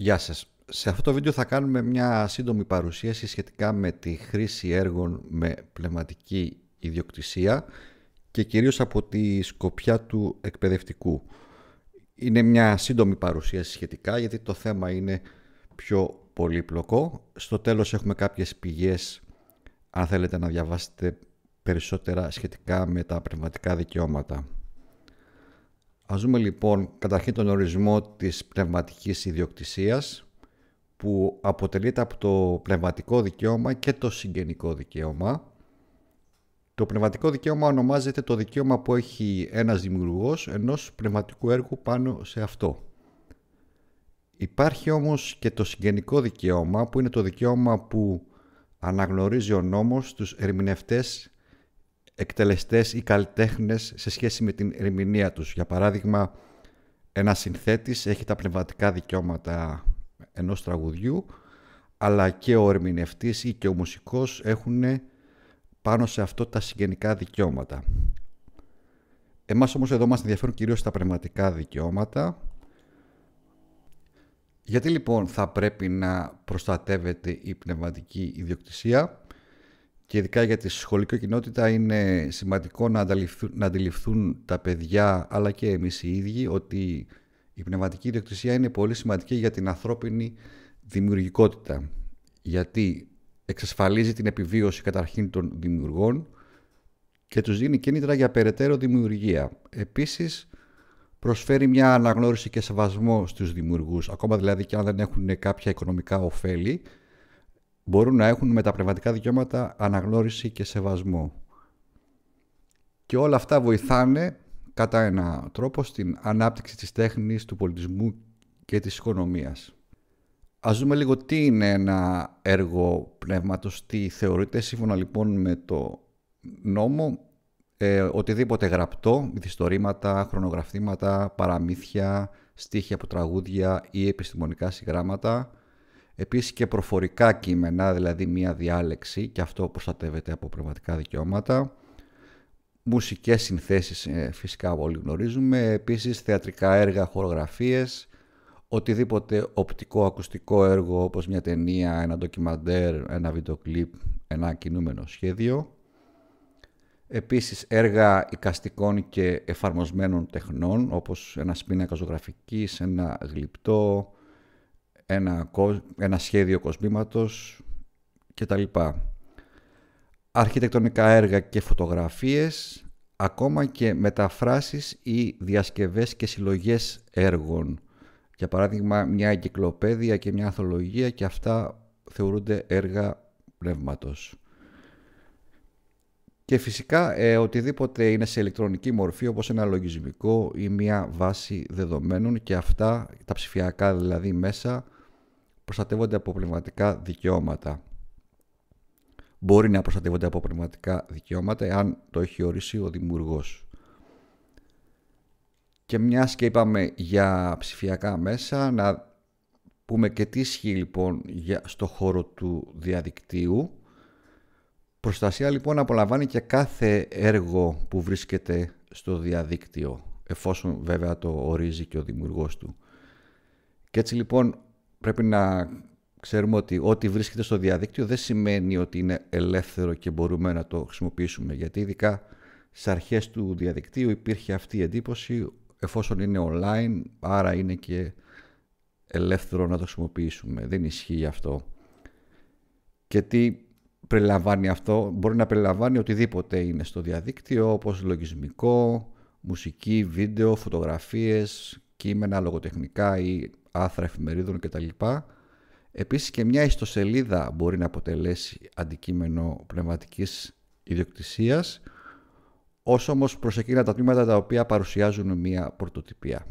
Γεια σας. Σε αυτό το βίντεο θα κάνουμε μια σύντομη παρουσίαση σχετικά με τη χρήση έργων με πνευματική ιδιοκτησία και κυρίως από τη σκοπιά του εκπαιδευτικού. Είναι μια σύντομη παρουσίαση σχετικά γιατί το θέμα είναι πιο πολύπλοκο. Στο τέλος έχουμε κάποιες πηγές αν θέλετε να διαβάσετε περισσότερα σχετικά με τα πνευματικά δικαιώματα. Ας δούμε λοιπόν καταρχήν τον ορισμό της πνευματικής ιδιοκτησίας που αποτελείται από το πνευματικό δικαίωμα και το συγγενικό δικαίωμα. Το πνευματικό δικαίωμα ονομάζεται το δικαίωμα που έχει ένας δημιουργός ενός πνευματικού έργου πάνω σε αυτό. Υπάρχει όμως και το συγγενικό δικαίωμα που είναι το δικαίωμα που αναγνωρίζει ο νόμος τους ερμηνευτές εκτελεστές ή καλλιτέχνες σε σχέση με την ερμηνεία τους. Για παράδειγμα, ένα συνθέτης έχει τα πνευματικά δικαιώματα ενός τραγουδιού, αλλά και ο ερμηνευτής ή και ο μουσικός έχουν πάνω σε αυτό τα συγγενικά δικαιώματα. Εμάς όμως εδώ μας ενδιαφέρουν κυρίως τα πνευματικά δικαιώματα. Γιατί λοιπόν θα πρέπει να προστατεύεται η πνευματική ιδιοκτησία και ειδικά για τη σχολική κοινότητα είναι σημαντικό να αντιληφθούν, τα παιδιά αλλά και εμείς οι ίδιοι ότι η πνευματική ιδιοκτησία είναι πολύ σημαντική για την ανθρώπινη δημιουργικότητα γιατί εξασφαλίζει την επιβίωση καταρχήν των δημιουργών και τους δίνει κίνητρα για περαιτέρω δημιουργία. Επίσης προσφέρει μια αναγνώριση και σεβασμό στους δημιουργούς ακόμα δηλαδή και αν δεν έχουν κάποια οικονομικά ωφέλη μπορούν να έχουν με τα πνευματικά δικαιώματα αναγνώριση και σεβασμό. Και όλα αυτά βοηθάνε κατά ένα τρόπο στην ανάπτυξη της τέχνης, του πολιτισμού και της οικονομίας. Ας δούμε λίγο τι είναι ένα έργο πνεύματος, τι θεωρείται σύμφωνα λοιπόν με το νόμο ε, οτιδήποτε γραπτό, μυθιστορήματα, χρονογραφήματα, παραμύθια, στίχη από τραγούδια ή επιστημονικά συγγράμματα Επίσης και προφορικά κείμενα, δηλαδή μία διάλεξη και αυτό προστατεύεται από πνευματικά δικαιώματα. Μουσικές συνθέσεις ε, φυσικά όλοι γνωρίζουμε. Επίσης θεατρικά έργα, χορογραφίες, οτιδήποτε οπτικό, ακουστικό έργο όπως μια ταινία, ένα ντοκιμαντέρ, ένα βιντεοκλίπ, ένα κινούμενο σχέδιο. Επίσης έργα οικαστικών και εφαρμοσμένων τεχνών όπως ένα πίνακα ζωγραφικής, ένα ενα σπίνακα ζωγραφικης ενα γλυπτο ένα, ένα σχέδιο κοσμήματος κτλ. Αρχιτεκτονικά έργα και φωτογραφίες, ακόμα και μεταφράσεις ή διασκευές και συλλογές έργων. Για παράδειγμα, μια εγκυκλοπαίδεια και μια αθολογία και αυτά θεωρούνται έργα πνεύματος. Και φυσικά ε, οτιδήποτε είναι σε ηλεκτρονική μορφή όπως ένα λογισμικό ή μια βάση δεδομένων και αυτά τα ψηφιακά δηλαδή μέσα προστατεύονται από πνευματικά δικαιώματα. Μπορεί να προστατεύονται από πνευματικά δικαιώματα εάν το έχει ορίσει ο δημιουργός. Και μιας και είπαμε για ψηφιακά μέσα, να πούμε και τι ισχύει λοιπόν στο χώρο του διαδικτύου. Προστασία λοιπόν απολαμβάνει και κάθε έργο που βρίσκεται στο διαδίκτυο, εφόσον βέβαια το ορίζει και ο δημιουργός του. Και έτσι λοιπόν πρέπει να ξέρουμε ότι ό,τι βρίσκεται στο διαδίκτυο δεν σημαίνει ότι είναι ελεύθερο και μπορούμε να το χρησιμοποιήσουμε. Γιατί ειδικά στις αρχές του διαδικτύου υπήρχε αυτή η εντύπωση εφόσον είναι online, άρα είναι και ελεύθερο να το χρησιμοποιήσουμε. Δεν ισχύει αυτό. Και τι περιλαμβάνει αυτό. Μπορεί να περιλαμβάνει οτιδήποτε είναι στο διαδίκτυο, όπως λογισμικό, μουσική, βίντεο, φωτογραφίες, κείμενα, λογοτεχνικά ή άθρα εφημερίδων κτλ. Επίσης και μια ιστοσελίδα μπορεί να αποτελέσει αντικείμενο πνευματικής ιδιοκτησίας, όσο όμως προς εκείνα τα τμήματα τα οποία παρουσιάζουν μια πρωτοτυπία.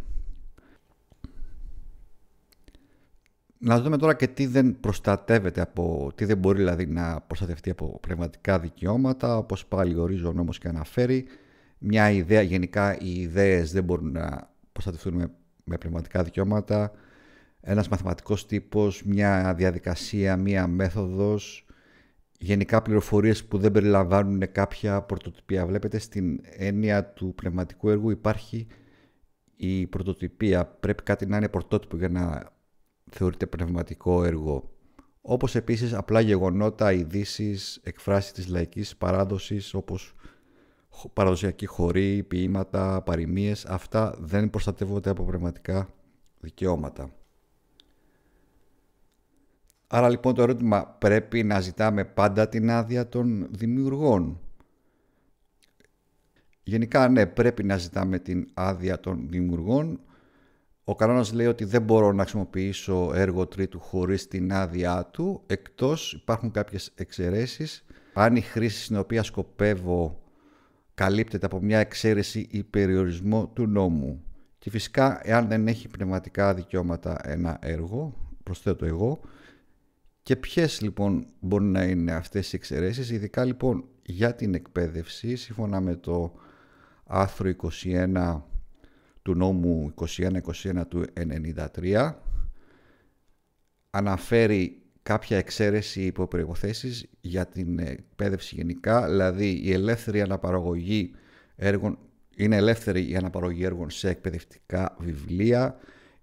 Να δούμε τώρα και τι δεν προστατεύεται από, τι δεν μπορεί δηλαδή, να προστατευτεί από πνευματικά δικαιώματα, όπως πάλι ορίζει ο νόμος και αναφέρει. Μια ιδέα, γενικά οι ιδέες δεν μπορούν να προστατευτούν με πνευματικά δικαιώματα, ένας μαθηματικός τύπος, μια διαδικασία, μια μέθοδος, γενικά πληροφορίες που δεν περιλαμβάνουν κάποια πρωτοτυπία. Βλέπετε στην έννοια του πνευματικού έργου υπάρχει η πρωτοτυπία. Πρέπει κάτι να είναι πρωτότυπο για να θεωρείται πνευματικό έργο. Όπως επίσης απλά γεγονότα, ειδήσεις, εκφράσεις της λαϊκής παράδοσης όπως παραδοσιακή χορή, ποίηματα, παροιμίες, αυτά δεν προστατεύονται από πνευματικά δικαιώματα. Άρα λοιπόν το ερώτημα πρέπει να ζητάμε πάντα την άδεια των δημιουργών. Γενικά ναι πρέπει να ζητάμε την άδεια των δημιουργών. Ο κανόνας λέει ότι δεν μπορώ να χρησιμοποιήσω έργο τρίτου χωρίς την άδειά του εκτός υπάρχουν κάποιες εξαιρέσεις. Αν η χρήση στην οποία σκοπεύω καλύπτεται από μια εξαίρεση ή περιορισμό του νόμου. Και φυσικά εάν δεν έχει πνευματικά δικαιώματα ένα έργο, προσθέτω εγώ, και ποιες λοιπόν μπορεί να είναι αυτές οι εξαιρέσεις, ειδικά λοιπόν για την εκπαίδευση, σύμφωνα με το άρθρο 21 του νόμου 21-21 του 93, αναφέρει κάποια εξαίρεση υπό προποθέσει για την εκπαίδευση γενικά, δηλαδή η ελεύθερη αναπαραγωγή έργων, είναι ελεύθερη η αναπαραγωγή έργων σε εκπαιδευτικά βιβλία,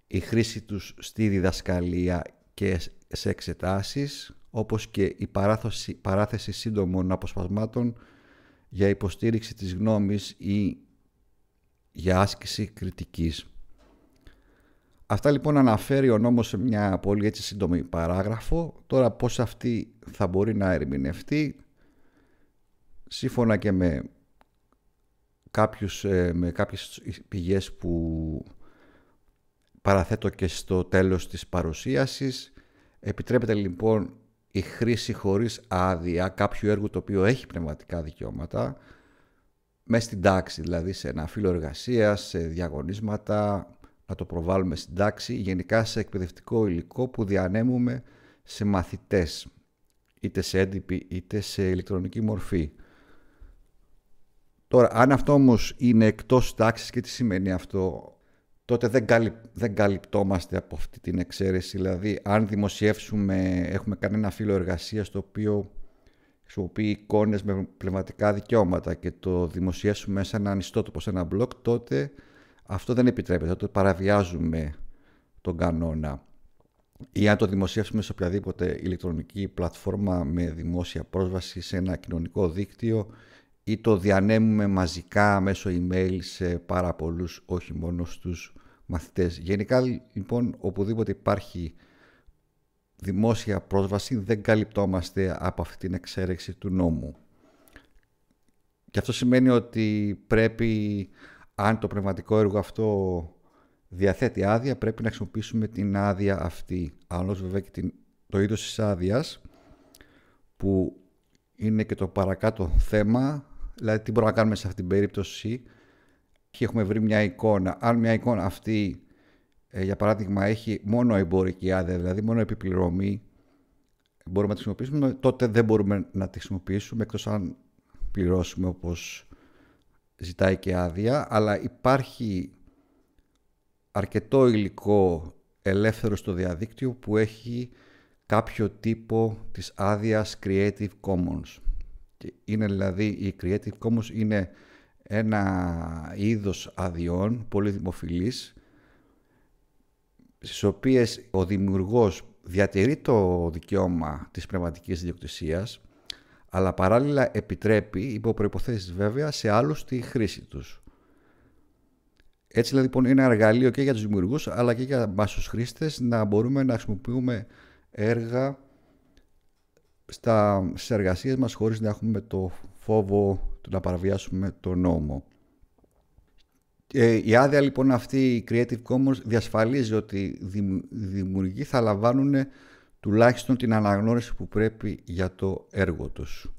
η χρήση τους στη διδασκαλία και σε εξετάσεις, όπως και η παράθεση, παράθεση σύντομων αποσπασμάτων για υποστήριξη της γνώμης ή για άσκηση κριτικής. Αυτά λοιπόν αναφέρει ο νόμος σε μια πολύ έτσι σύντομη παράγραφο. Τώρα πώς αυτή θα μπορεί να ερμηνευτεί σύμφωνα και με, κάποιους, ε, με κάποιες πηγές που παραθέτω και στο τέλος της παρουσίασης. Επιτρέπεται λοιπόν η χρήση χωρίς άδεια κάποιου έργου το οποίο έχει πνευματικά δικαιώματα, μες στην τάξη, δηλαδή σε ένα φύλλο εργασίας, σε διαγωνίσματα, να το προβάλλουμε στην τάξη, γενικά σε εκπαιδευτικό υλικό που διανέμουμε σε μαθητές, είτε σε έντυπη είτε σε ηλεκτρονική μορφή. Τώρα, αν αυτό όμως είναι εκτός τάξης και τι σημαίνει αυτό, τότε δεν, δεν καλυπτόμαστε από αυτή την εξαίρεση. Δηλαδή, αν δημοσιεύσουμε, έχουμε κάνει ένα φύλλο εργασίας το οποίο χρησιμοποιεί εικόνες με πνευματικά δικαιώματα και το δημοσιεύσουμε σε ένα ιστότοπο, σε ένα blog, τότε αυτό δεν επιτρέπεται, τότε παραβιάζουμε τον κανόνα. Ή αν το δημοσιεύσουμε σε οποιαδήποτε ηλεκτρονική πλατφόρμα με δημόσια πρόσβαση σε ένα κοινωνικό δίκτυο, ή το διανέμουμε μαζικά μέσω email σε πάρα πολλούς, όχι μόνο στους μαθητές. Γενικά λοιπόν οπουδήποτε υπάρχει δημόσια πρόσβαση δεν καλυπτόμαστε από αυτή την εξαίρεξη του νόμου. Και αυτό σημαίνει ότι πρέπει, αν το πνευματικό έργο αυτό διαθέτει άδεια, πρέπει να χρησιμοποιήσουμε την άδεια αυτή. Άλλως βέβαια και το είδος της άδειας, που είναι και το παρακάτω θέμα Δηλαδή, τι μπορούμε να κάνουμε σε αυτή την περίπτωση και έχουμε βρει μια εικόνα. Αν μια εικόνα αυτή, ε, για παράδειγμα, έχει μόνο εμπορική άδεια, δηλαδή μόνο επιπληρωμή, μπορούμε να τη χρησιμοποιήσουμε, τότε δεν μπορούμε να τη χρησιμοποιήσουμε εκτός αν πληρώσουμε όπως ζητάει και άδεια, αλλά υπάρχει αρκετό υλικό ελεύθερο στο διαδίκτυο που έχει κάποιο τύπο της άδειας Creative Commons. Είναι δηλαδή η Creative Commons είναι ένα είδος αδειών πολύ δημοφιλής στις οποίες ο δημιουργός διατηρεί το δικαίωμα της πνευματικής ιδιοκτησίας αλλά παράλληλα επιτρέπει, υπό προϋποθέσεις βέβαια, σε άλλους τη χρήση τους. Έτσι δηλαδή, λοιπόν είναι ένα εργαλείο και για τους δημιουργούς αλλά και για μας τους χρήστες να μπορούμε να χρησιμοποιούμε έργα στα, στις εργασίες μας χωρίς να έχουμε το φόβο του να παραβιάσουμε το νόμο. Ε, η άδεια λοιπόν αυτή η Creative Commons διασφαλίζει ότι οι δημιουργοί θα λαμβάνουν τουλάχιστον την αναγνώριση που πρέπει για το έργο τους.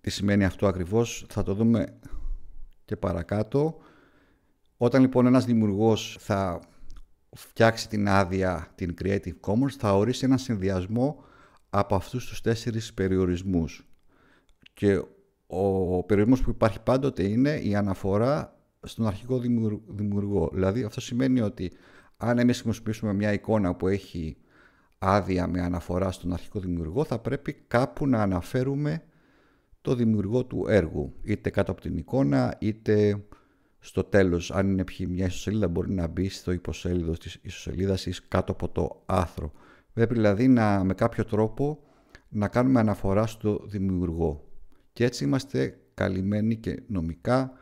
Τι σημαίνει αυτό ακριβώς θα το δούμε και παρακάτω. Όταν λοιπόν ένας δημιουργός θα φτιάξει την άδεια την Creative Commons θα ορίσει ένα συνδυασμό από αυτούς τους τέσσερις περιορισμούς. Και ο περιορισμός που υπάρχει πάντοτε είναι η αναφορά στον αρχικό δημιουργό. Δηλαδή αυτό σημαίνει ότι αν εμείς χρησιμοποιήσουμε μια εικόνα που έχει άδεια με αναφορά στον αρχικό δημιουργό θα πρέπει κάπου να αναφέρουμε το δημιουργό του έργου. Είτε κάτω από την εικόνα είτε στο τέλος. Αν είναι μια μπορεί να μπει στο υποσέλιδος της ισοσελίδας ή κάτω από το άθρο. Πρέπει δηλαδή να, με κάποιο τρόπο να κάνουμε αναφορά στο δημιουργό. Και έτσι είμαστε καλυμμένοι και νομικά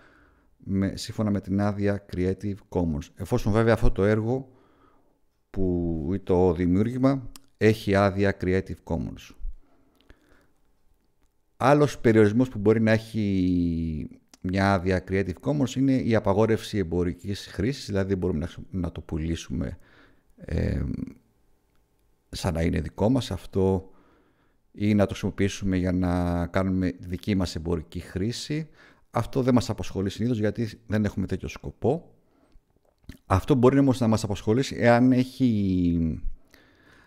με, σύμφωνα με την άδεια Creative Commons. Εφόσον βέβαια αυτό το έργο που ή το δημιούργημα έχει άδεια Creative Commons. Άλλος περιορισμός που μπορεί να έχει μια άδεια Creative Commons είναι η απαγόρευση εμπορικής χρήσης, δηλαδή μπορούμε να, το πουλήσουμε ε, σαν να είναι δικό μας αυτό ή να το χρησιμοποιήσουμε για να κάνουμε δική μας εμπορική χρήση. Αυτό δεν μας απασχολεί συνήθως γιατί δεν έχουμε τέτοιο σκοπό. Αυτό μπορεί όμως να μας απασχολήσει εάν έχει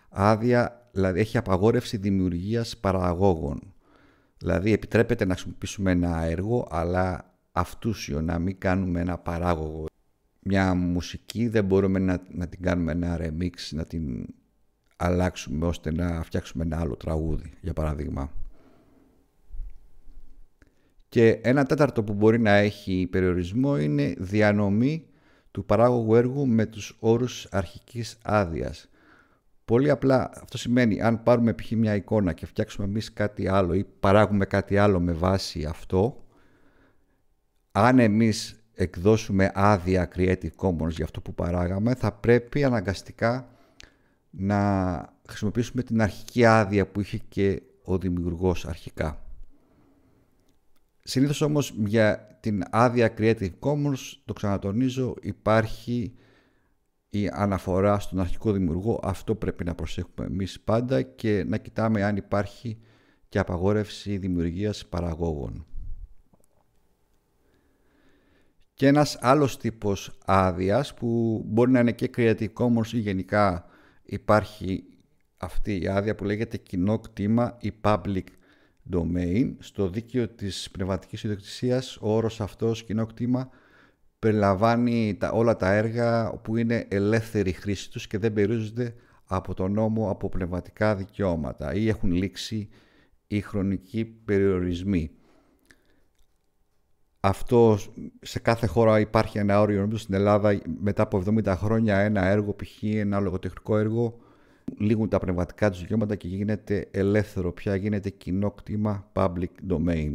άδεια, δηλαδή έχει απαγόρευση δημιουργίας παραγόγων. Δηλαδή επιτρέπεται να χρησιμοποιήσουμε ένα έργο, αλλά αυτούσιο να μην κάνουμε ένα παράγωγο. Μια μουσική δεν μπορούμε να, να την κάνουμε ένα remix, να την αλλάξουμε ώστε να φτιάξουμε ένα άλλο τραγούδι, για παράδειγμα. Και ένα τέταρτο που μπορεί να έχει περιορισμό είναι διανομή του παράγωγου έργου με τους όρους αρχικής άδειας. Πολύ απλά αυτό σημαίνει αν πάρουμε π.χ. μια εικόνα και φτιάξουμε εμείς κάτι άλλο ή παράγουμε κάτι άλλο με βάση αυτό, αν εμείς εκδώσουμε άδεια Creative Commons για αυτό που παράγαμε, θα πρέπει αναγκαστικά να χρησιμοποιήσουμε την αρχική άδεια που είχε και ο δημιουργός αρχικά. Συνήθως όμως για την άδεια Creative Commons, το ξανατονίζω, υπάρχει η αναφορά στον αρχικό δημιουργό. Αυτό πρέπει να προσέχουμε εμείς πάντα και να κοιτάμε αν υπάρχει και απαγόρευση δημιουργίας παραγόγων. Και ένας άλλος τύπος άδειας που μπορεί να είναι και Creative Commons ή γενικά υπάρχει αυτή η άδεια που λέγεται κοινό κτήμα ή public domain. Στο δίκαιο της πνευματικής ιδιοκτησίας ο όρος αυτός κοινό κτήμα περιλαμβάνει τα, όλα τα έργα που είναι ελεύθερη χρήση τους και δεν περιορίζονται από τον νόμο από πνευματικά δικαιώματα ή έχουν λήξει οι χρονικοί περιορισμοί αυτό σε κάθε χώρα υπάρχει ένα όριο. Νομίζω στην Ελλάδα ε, μετά από 70 χρόνια ένα έργο, π.χ. ένα λογοτεχνικό έργο, λήγουν τα πνευματικά τους δικαιώματα και γίνεται ελεύθερο πια, γίνεται κοινό κτήμα public domain.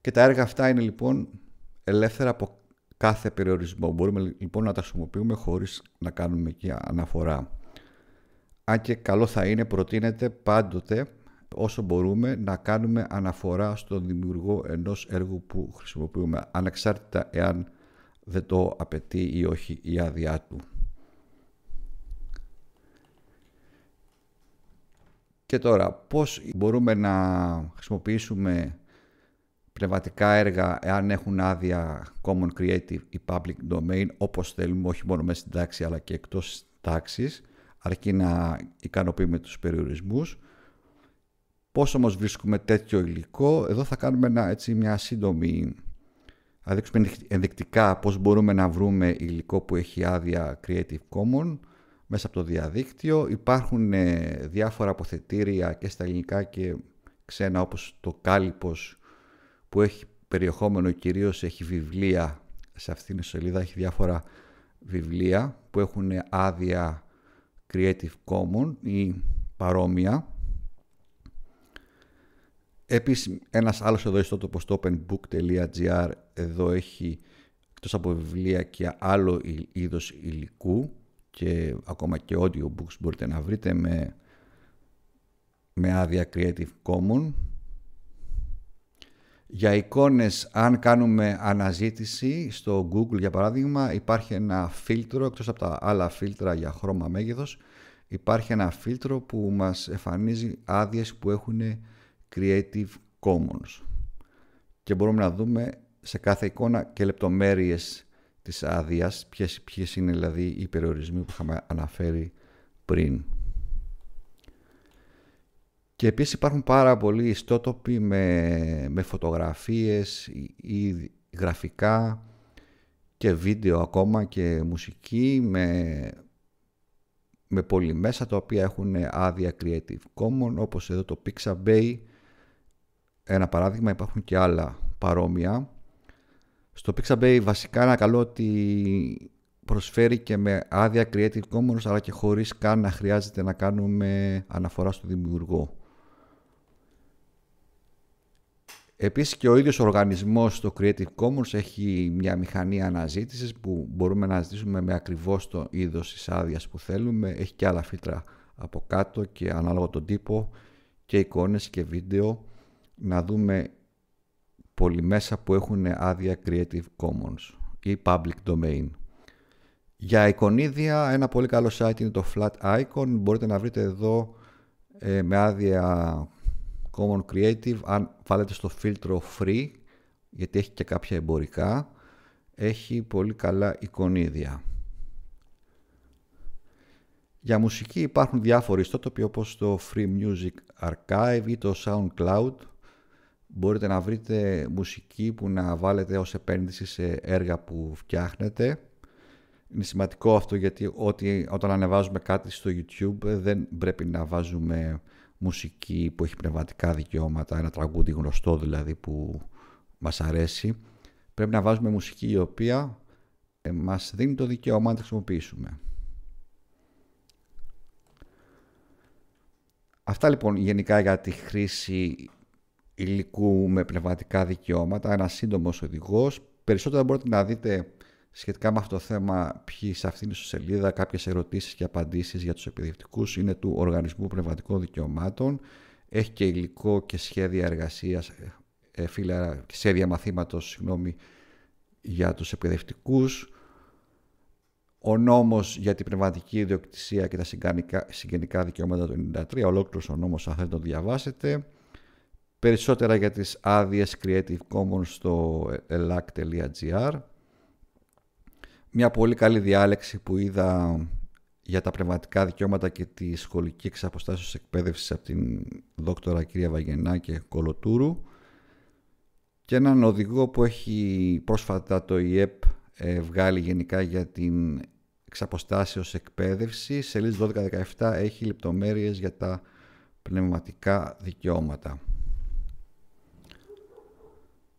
Και τα έργα αυτά είναι λοιπόν ελεύθερα από κάθε περιορισμό. Μπορούμε λοιπόν να τα χρησιμοποιούμε χωρίς να κάνουμε και αναφορά. Αν και καλό θα είναι, προτείνεται πάντοτε όσο μπορούμε να κάνουμε αναφορά στον δημιουργό ενός έργου που χρησιμοποιούμε ανεξάρτητα εάν δεν το απαιτεί ή όχι η άδειά του. Και τώρα, πώς μπορούμε να χρησιμοποιήσουμε πνευματικά έργα εάν έχουν άδεια Common Creative ή Public Domain όπως θέλουμε, όχι μόνο μέσα στην τάξη αλλά και εκτός τάξης, αρκεί να ικανοποιούμε τους περιορισμούς. Πώς όμως βρίσκουμε τέτοιο υλικό, εδώ θα κάνουμε έτσι, μια σύντομη, θα δείξουμε ενδεικτικά πώς μπορούμε να βρούμε υλικό που έχει άδεια Creative Commons μέσα από το διαδίκτυο. Υπάρχουν ε, διάφορα αποθετήρια και στα ελληνικά και ξένα όπως το κάλυπος που έχει περιεχόμενο κυρίως έχει βιβλία σε αυτήν τη σελίδα έχει διάφορα βιβλία που έχουν άδεια Creative Commons ή παρόμοια Επίσης, ένας άλλος εδώ ιστότοπος το openbook.gr εδώ έχει εκτός από βιβλία και άλλο είδος υλικού και ακόμα και audiobooks μπορείτε να βρείτε με, με άδεια Creative Commons. Για εικόνες, αν κάνουμε αναζήτηση στο Google για παράδειγμα, υπάρχει ένα φίλτρο, εκτός από τα άλλα φίλτρα για χρώμα μέγεθος, υπάρχει ένα φίλτρο που μας εμφανίζει άδειες που έχουν Creative Commons. Και μπορούμε να δούμε σε κάθε εικόνα και λεπτομέρειες της άδειας, ποιες, ποιες είναι δηλαδή οι περιορισμοί που είχαμε αναφέρει πριν. Και επίσης υπάρχουν πάρα πολλοί ιστότοποι με, με φωτογραφίες ή γραφικά και βίντεο ακόμα και μουσική με, με μέσα τα οποία έχουν άδεια Creative Commons όπως εδώ το Pixabay ένα παράδειγμα, υπάρχουν και άλλα παρόμοια. Στο Pixabay βασικά καλό ότι προσφέρει και με άδεια Creative Commons αλλά και χωρίς καν να χρειάζεται να κάνουμε αναφορά στο δημιουργό. Επίσης και ο ίδιος οργανισμός στο Creative Commons έχει μια μηχανή αναζήτησης που μπορούμε να ζητήσουμε με ακριβώς το είδος της άδειας που θέλουμε. Έχει και άλλα φίλτρα από κάτω και ανάλογα τον τύπο και εικόνες και βίντεο να δούμε μέσα που έχουν άδεια Creative Commons ή Public Domain. Για εικονίδια, ένα πολύ καλό site είναι το Flat Icon. Μπορείτε να βρείτε εδώ ε, με άδεια Common Creative, αν βάλετε στο φίλτρο Free, γιατί έχει και κάποια εμπορικά, έχει πολύ καλά εικονίδια. Για μουσική υπάρχουν διάφοροι ιστότοποι όπως το Free Music Archive ή το SoundCloud, μπορείτε να βρείτε μουσική που να βάλετε ως επένδυση σε έργα που φτιάχνετε. Είναι σημαντικό αυτό γιατί ότι όταν ανεβάζουμε κάτι στο YouTube δεν πρέπει να βάζουμε μουσική που έχει πνευματικά δικαιώματα, ένα τραγούδι γνωστό δηλαδή που μας αρέσει. Πρέπει να βάζουμε μουσική η οποία ε, μας δίνει το δικαίωμα να τη χρησιμοποιήσουμε. Αυτά λοιπόν γενικά για τη χρήση υλικού με πνευματικά δικαιώματα, ένας σύντομος οδηγός. Περισσότερα μπορείτε να δείτε σχετικά με αυτό το θέμα ποιοι σε αυτήν την σελίδα κάποιες ερωτήσεις και απαντήσεις για τους επιδευτικούς είναι του Οργανισμού Πνευματικών Δικαιωμάτων. Έχει και υλικό και σχέδια εργασίας, ε, σχέδια μαθήματος συγγνώμη, για τους επιδευτικούς. Ο νόμος για την πνευματική ιδιοκτησία και τα συγγενικά δικαιώματα του 1993. ολόκληρος ο νόμος αν θέλετε το διαβάσετε. Περισσότερα για τις άδειες Creative Commons στο elac.gr. Μια πολύ καλή διάλεξη που είδα για τα πνευματικά δικαιώματα και τη σχολική εξαποστάσεως εκπαίδευσης από την δόκτωρα κυρία Βαγενάκη Κολοτούρου και έναν οδηγό που έχει πρόσφατα το ΙΕΠ ε, βγάλει γενικά για την εξαποστάσεως εκπαίδευση. Σελίδα 12-17 έχει λεπτομέρειες για τα πνευματικά δικαιώματα.